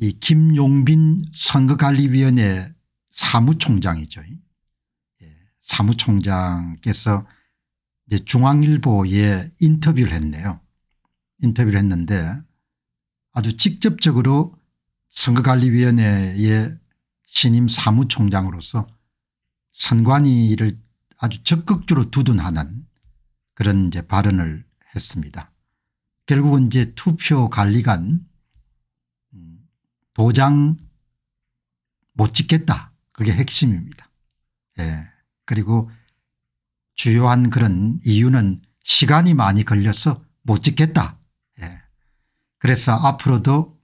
이 김용빈 선거관리위원회 사무총장이죠. 예. 사무총장께서 이제 중앙일보에 인터뷰를 했네요. 인터뷰를 했는데 아주 직접적으로 선거관리위원회의 신임 사무총장으로서 선관위를 아주 적극적으로 두둔하는 그런 이제 발언을 했습니다. 결국은 이제 투표 관리관 도장 못 찍겠다. 그게 핵심입니다. 예. 그리고 주요한 그런 이유는 시간이 많이 걸려서 못 찍겠다. 예. 그래서 앞으로도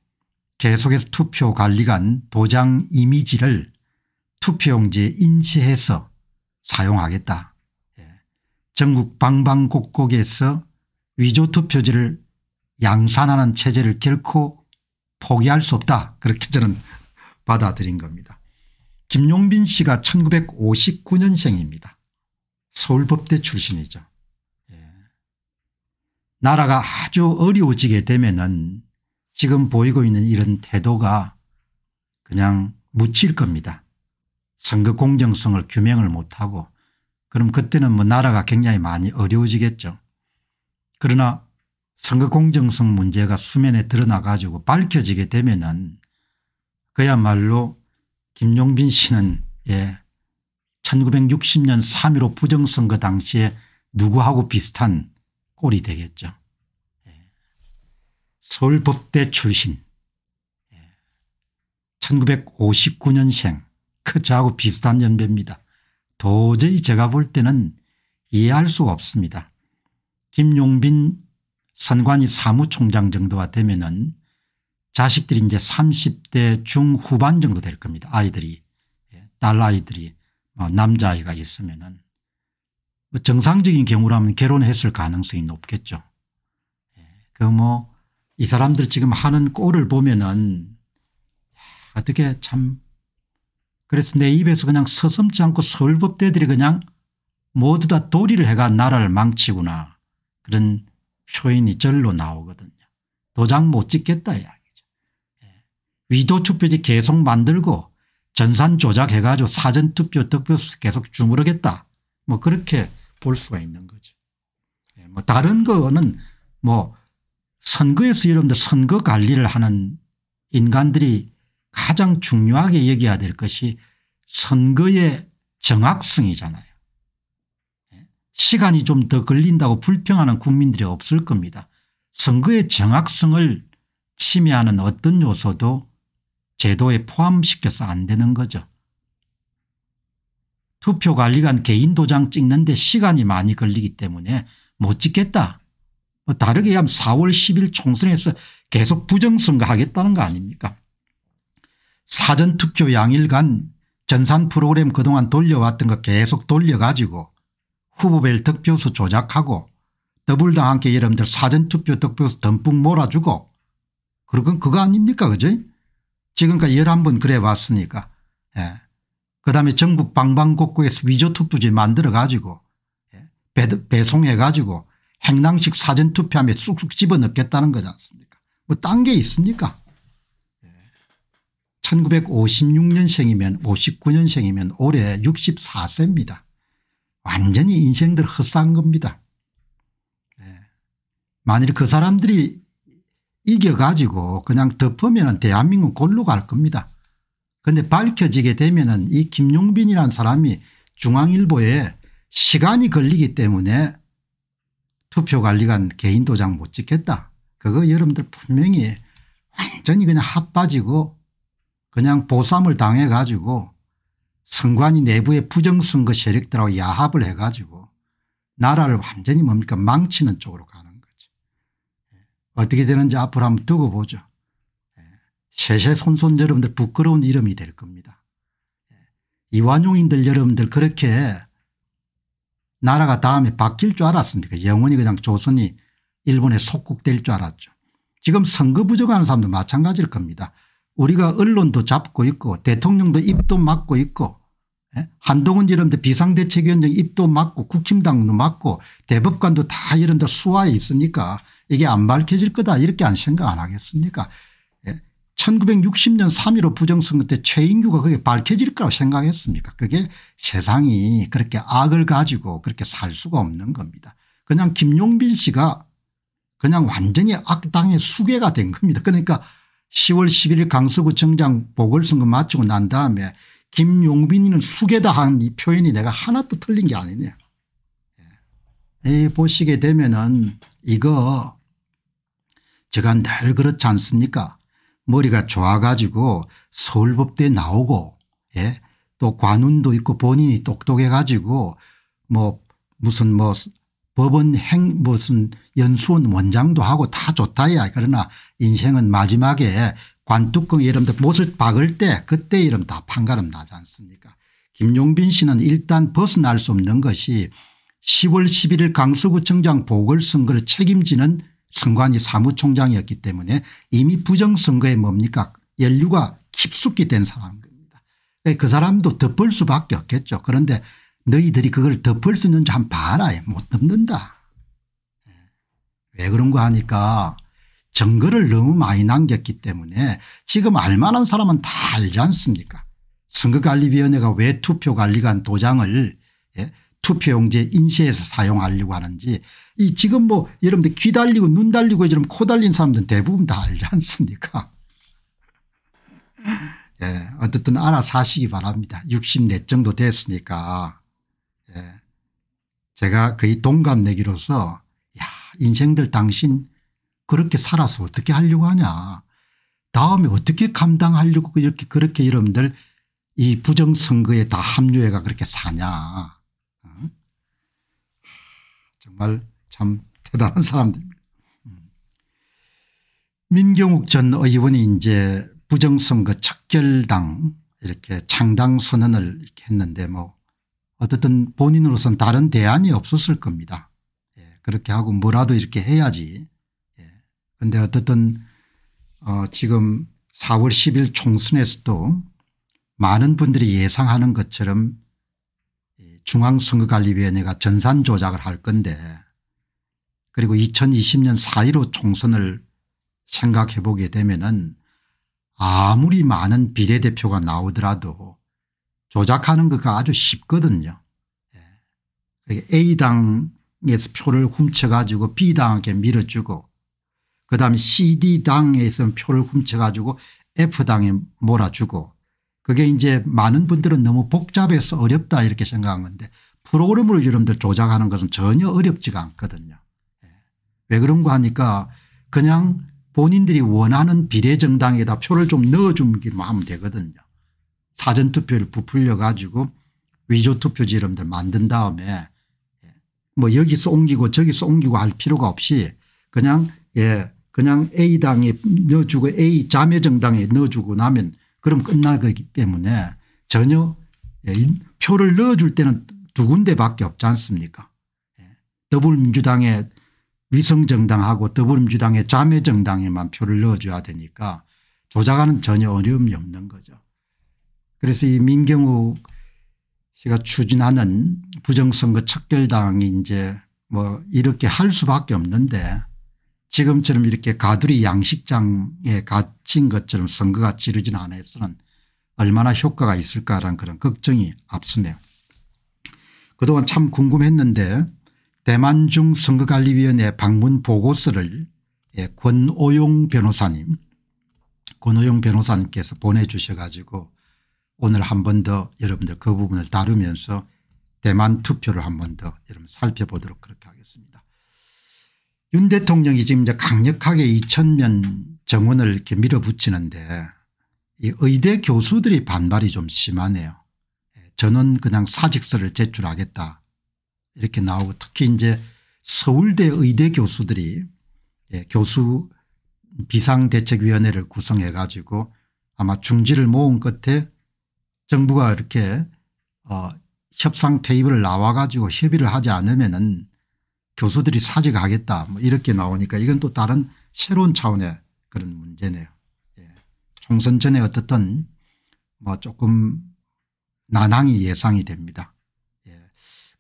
계속해서 투표관리관 도장 이미지를 투표용지에 인쇄해서 사용하겠다. 예. 전국 방방곡곡에서 위조투표지를 양산하는 체제를 결코 포기할 수 없다 그렇게 저는 받아들인 겁니다. 김용빈 씨가 1959년생입니다. 서울법대 출신이죠. 예. 나라가 아주 어려워지게 되면은 지금 보이고 있는 이런 태도가 그냥 묻힐 겁니다. 선거 공정성을 규명을 못하고 그럼 그때는 뭐 나라가 굉장히 많이 어려워지겠죠. 그러나 선거 공정성 문제가 수면에 드러나 가지고 밝혀지게 되면은 그야말로 김용빈 씨는 예 1960년 3.15 부정선거 당시에 누구하고 비슷한 꼴이 되겠죠. 예. 서울법대 출신 예. 1959년생 그 저하고 비슷한 연배입니다. 도저히 제가 볼 때는 이해할 수가 없습니다. 김용빈 선관위 사무총장 정도가 되면은 자식들이 이제 30대 중후반 정도 될 겁니다. 아이들이 예, 딸 아이들이 뭐 남자아이가 있으면은 뭐 정상적인 경우라면 결혼했을 가능성이 높겠죠. 예, 그뭐 이 사람들 지금 하는 꼴을 보면은 어떻게 참 그래서 내 입에서 그냥 서슴지 않고 서울법대들이 그냥 모두 다 도리를 해가 나라를 망치구나 그런 쇼인이 절로 나오거든요. 도장 못 찍겠다 이야기죠. 예. 위조투표지 계속 만들고 전산 조작해가지고 사전투표 득표수 계속 주무르겠다. 뭐 그렇게 볼 수가 있는 거죠. 예, 뭐 다른 거는 뭐 선거에서 여러분들 선거 관리를 하는 인간들이 가장 중요하게 얘기해야 될 것이 선거의 정확성이잖아요. 시간이 좀 더 걸린다고 불평하는 국민들이 없을 겁니다. 선거의 정확성을 침해하는 어떤 요소도 제도에 포함시켜서 안 되는 거죠. 투표관리관 개인 도장 찍는데 시간이 많이 걸리기 때문에 못 찍겠다. 뭐 다르게 하면 4월 10일 총선에서 계속 부정선거 하겠다는 거 아닙니까 사전투표 양일간 전산 프로그램 그동안 돌려왔던 거 계속 돌려가지고 후보별 득표수 조작하고 더블당한테 여러분들 사전투표 득표수 듬뿍 몰아주고 그건 그거 아닙니까 그죠 지금까지 11번 그래 왔으니까 예. 그다음에 전국 방방곡곡에서 위조투표지 만들어 가지고 예. 배송해 가지고 행랑식 사전투표함에 쑥쑥 집어넣겠다는 거지 않습니까 뭐 딴 게 있습니까 1956년생이면 예. 59년생이면 올해 64세입니다. 완전히 인생들 헛산 겁니다. 예. 만일 그 사람들이 이겨가지고 그냥 덮으면 대한민국 골로 갈 겁니다. 그런데 밝혀지게 되면 이 김용빈이라는 사람이 중앙일보에 시간이 걸리기 때문에 투표관리관 개인도장 못 찍겠다. 그거 여러분들 분명히 완전히 그냥 핫빠지고 그냥 보쌈을 당해가지고 선관위 내부의 부정선거 세력들하고 야합을 해 가지고 나라를 완전히 뭡니까 망치는 쪽으로 가는 거죠. 예. 어떻게 되는지 앞으로 한번 두고 보죠. 예. 세세손손 여러분들 부끄러운 이름이 될 겁니다. 예. 이완용인들 여러분들 그렇게 나라가 다음에 바뀔 줄 알았습니까 영원히 그냥 조선이 일본에 속국될 줄 알았죠. 지금 선거 부족하는 사람도 마찬가지일 겁니다. 우리가 언론도 잡고 있고 대통령도 입도 막고 있고 예? 한동훈 이런 데 비상대책위원장 입도 맞고 국힘당도 맞고 대법관도 다 이런 데 수하에 있으니까 이게 안 밝혀질 거다 이렇게 안 생각 안 하겠습니까 1960년 예? 3.15 부정선거 때 최인규가 그게 밝혀질 거라고 생각했습니까 그게 세상이 그렇게 악을 가지고 그렇게 살 수가 없는 겁니다. 그냥 김용빈 씨가 그냥 완전히 악당의 수괴가 된 겁니다. 그러니까 10월 11일 강서구청장 보궐선거 마치고 난 다음에 김용빈이는 수개다 한 이 표현이 내가 하나도 틀린 게 아니네. 예. 이 보시게 되면은 이거 제가 늘 그렇지 않습니까 머리가 좋아가지고 서울법대 나오고 예? 또 관운도 있고 본인이 똑똑해 가지고 뭐 무슨 뭐 법원 행 무슨 연수원 원장도 하고 다 좋다야 그러나 인생은 마지막에 관뚜껑 이름들 못을 박을 때 그때 이름 다 판가름 나지 않습니까 김용빈 씨는 일단 벗어날 수 없는 것이 10월 11일 강서구청장 보궐선거를 책임지는 선관위 사무총장이었기 때문에 이미 부정선거에 뭡니까 연류가 깊숙이 된 사람인 니다그 네, 사람도 덮을 수밖에 없겠죠. 그런데 너희들이 그걸 덮을 수 있는지 한번 봐라. 못 덮는다. 네. 왜 그런가 하니까 증거를 너무 많이 남겼기 때문에 지금 알만한 사람은 다 알지 않습니까 선거관리위원회가 왜 투표관리관 도장을 예? 투표용지에 인쇄해서 사용하려고 하는지 이 지금 뭐 여러분들 귀 달리고 눈 달리고 지금 코 달린 사람들은 대부분 다 알지 않습니까 예, 어쨌든 알아서 시기 바랍니다. 64 정도 됐으니까. 예. 제가 거의 동갑내기로서 야 인생들 당신 그렇게 살아서 어떻게 하려고 하냐. 다음에 어떻게 감당하려고 이렇게 그렇게 여러분들 이 부정선거에 다 합류해가 그렇게 사냐. 정말 참 대단한 사람들입니다. 음. 민경욱 전 의원이 이제 부정선거 척결당 이렇게 창당 선언을 이렇게 했는데 뭐 어떻든 본인으로선 다른 대안이 없었을 겁니다. 예, 그렇게 하고 뭐라도 이렇게 해야지 근데 어떻든 어 지금 4월 10일 총선에서도 많은 분들이 예상하는 것처럼 중앙선거관리위원회가 전산 조작을 할 건데 그리고 2020년 4.15 총선을 생각해 보게 되면은 아무리 많은 비례대표가 나오더라도 조작하는 것과 아주 쉽거든요. 예. A당에서 표를 훔쳐가지고 B당에게 밀어주고 그다음 CD당에서 표를 훔쳐가지고 F당에 몰아주고 그게 이제 많은 분들은 너무 복잡해서 어렵다 이렇게 생각한 건데 프로그램을 여러분들 조작하는 것은 전혀 어렵지가 않거든요. 예. 왜 그런가 하니까 그냥 본인들이 원하는 비례정당에다 표를 좀 넣어주기만 하면 되거든요. 사전투표를 부풀려 가지고 위조투표지 이름들 만든 다음에 예. 뭐 여기서 옮기고 저기서 옮기고 할 필요가 없이 그냥 예 그냥 A당에 넣어주고 A 자매정당에 넣어주고 나면 그럼 끝나 거기 때문에 전혀 예, 표를 넣어줄 때는 두 군데밖에 없지 않습니까 예, 더불어민주당의 위성정당하고 더불어민주당의 자매정당에만 표를 넣어줘야 되니까 조작하는 전혀 어려움이 없는 거죠. 그래서 이 민경우 씨가 추진하는 부정선거 척결당이 이제 뭐 이렇게 할 수밖에 없는데 지금처럼 이렇게 가두리 양식장에 갇힌 것처럼 선거가 치르진않아서는 얼마나 효과가 있을까라는 그런 걱정이 앞서네요. 그동안 참 궁금했는데 대만중 선거관리위원회 방문 보고서를 예, 권오용 변호사님 권오용 변호사님께서 보내주셔 가지고 오늘 한 번 더 여러분들 그 부분을 다루면서 대만 투표를 한 번 더 여러분 살펴보도록 그렇게 하겠습니다. 윤 대통령이 지금 이제 강력하게 2천명 정원을 이렇게 밀어붙이는데 이 의대 교수들이 반발이 좀 심하네요. 저는 예, 그냥 사직서를 제출하겠다 이렇게 나오고 특히 이제 서울대 의대 교수들이 예, 교수 비상대책위원회를 구성해 가지고 아마 중지를 모은 끝에 정부가 이렇게 어 협상 테이블을 나와 가지고 협의를 하지 않으면은 교수들이 사직하겠다 뭐 이렇게 나오니까 이건 또 다른 새로운 차원의 그런 문제네요. 예. 총선 전에 어떻든 뭐 조금 난항이 예상이 됩니다. 예.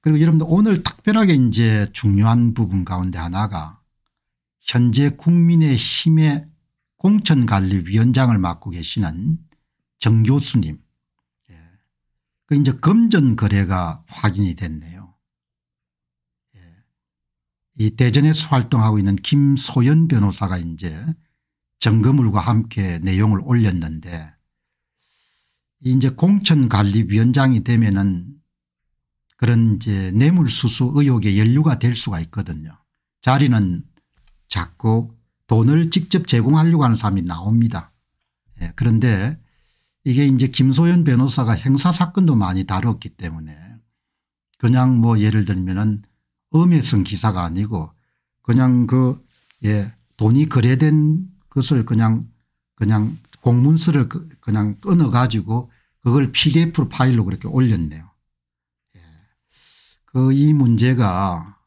그리고 여러분들 오늘 특별하게 이제 중요한 부분 가운데 하나가 현재 국민의힘의 공천관리위원장을 맡고 계시는 정 교수님 예. 그 이제 검전 거래가 확인이 됐네요. 이 대전에서 활동하고 있는 김소연 변호사가 이제 점거물과 함께 내용을 올렸는데 이제 공천관리위원장이 되면은 그런 이제 뇌물수수 의혹의 연류가 될 수가 있거든요. 자리는 작꾸 돈을 직접 제공하려고 하는 사람이 나옵니다. 예, 그런데 이게 이제 김소연 변호사가 행사사건도 많이 다뤘기 때문에 그냥 뭐 예를 들면은 음에 쓴 기사가 아니고 그냥 그 예, 돈이 거래된 것을 그냥 그냥 공문서를 그, 그냥 끊어 가지고 그걸 pdf 파일로 그렇게 올렸네요. 예. 그이 문제가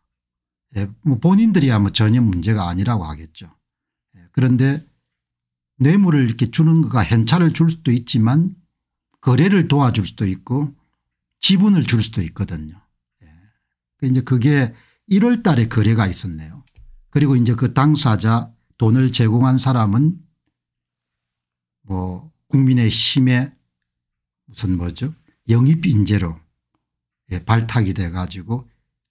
예, 뭐 본인들이야 뭐 전혀 문제가 아니라고 하겠죠. 예. 그런데 뇌물을 이렇게 주는 거가 현찰을 줄 수도 있지만 거래를 도와줄 수도 있고 지분을 줄 수도 있거든요. 그 이제 그게 1월 달에 거래가 있었네요. 그리고 이제 그 당사자 돈을 제공한 사람은 뭐 국민의 힘에 무슨 뭐죠 영입 인재로 예, 발탁이 돼 가지고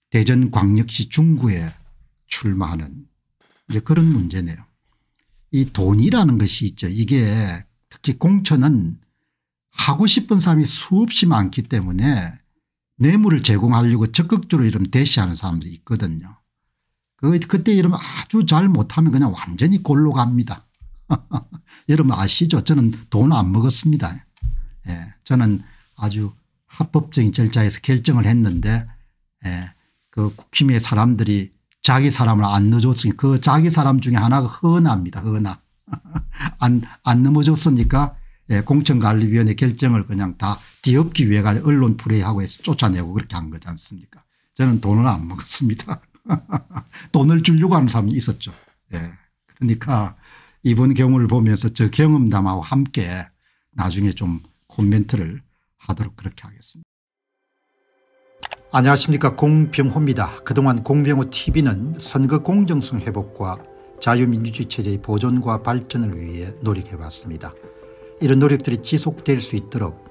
대전광역시 중구에 출마하는 이제 그런 문제네요. 이 돈이라는 것이 있죠. 이게 특히 공천은 하고 싶은 사람이 수없이 많기 때문에 뇌물을 제공하려고 적극적으로 이런 대시하는 사람들이 있거든요. 그, 그때 이러면 아주 잘 못하면 그냥 완전히 골로 갑니다. 여러분 아시죠? 저는 돈 안 먹었습니다. 예, 저는 아주 합법적인 절차에서 결정을 했는데 예, 그 국힘의 사람들이 자기 사람을 안 넣어줬으니 그 자기 사람 중에 하나가 허나입니다. 허나. 안, 안 넘어줬으니까 예, 공천관리위원회 결정을 그냥 다 뒤엎기 위해 가지고 언론 불회하고 해서 쫓아내고 그렇게 한 거지 않습니까 저는 돈을 안 먹었습니다. 돈을 주려고 하는 사람이 있었죠. 예. 그러니까 이번 경우를 보면서 저 경험담하고 함께 나중에 좀 코멘트를 하도록 그렇게 하겠습니다. 안녕하십니까 공병호입니다. 그동안 공병호TV는 선거 공정성 회복과 자유민주주의 체제의 보존과 발전을 위해 노력해왔습니다. 이런 노력들이 지속될 수 있도록